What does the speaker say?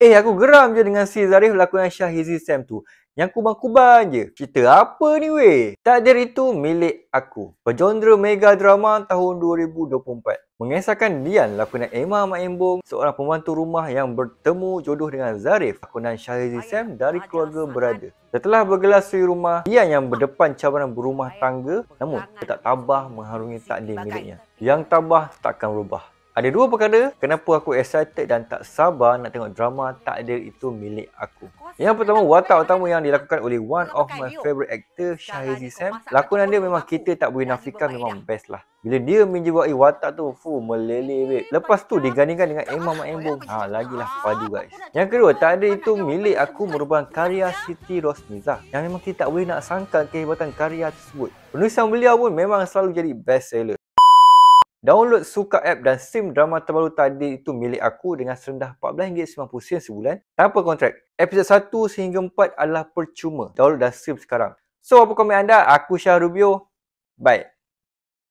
Eh aku geram je dengan si Zarif lakonan Syah Hizi Sam tu. Yang kuban-kuban je. Cerita apa ni weh? Takdir itu milik aku. Pejondra mega drama tahun 2024. Mengisahkan Dian lakonan Emma Maimbong. Seorang pembantu rumah yang bertemu jodoh dengan Zarif. Lakonan Syah Hizi Sam dari keluarga berada. Setelah bergelar suri rumah, Dian yang berdepan cabaran berumah tangga. Namun, tak tabah mengharungi takdir miliknya. Yang tabah takkan berubah. Ada dua perkara kenapa aku excited dan tak sabar nak tengok drama tak ada Itu Milik Aku. Yang pertama, watak utama yang dilakukan oleh one of my favorite actor, Shahizi Sam. Lakonan dia memang kita tak boleh nafikan memang best lah. Bila dia menjiwai watak tu, fuh, meleleh babe. Lepas tu, digandingkan dengan Emma Mak Embo, ha, lagilah ah, padu guys. Yang kedua, tak ada Itu Milik Aku merupakan karya Siti Rosmiza. Yang memang kita tak boleh nak sangka kehebatan karya tersebut. Penulisan beliau pun memang selalu jadi best seller. Download Suka App dan sim drama terbaru tadi itu milik aku dengan serendah RM14.90 sebulan tanpa kontrak. Episod 1 sehingga 4 adalah percuma. Download dan sim sekarang. So, apa komen anda? Aku Syah Rubio. Bye.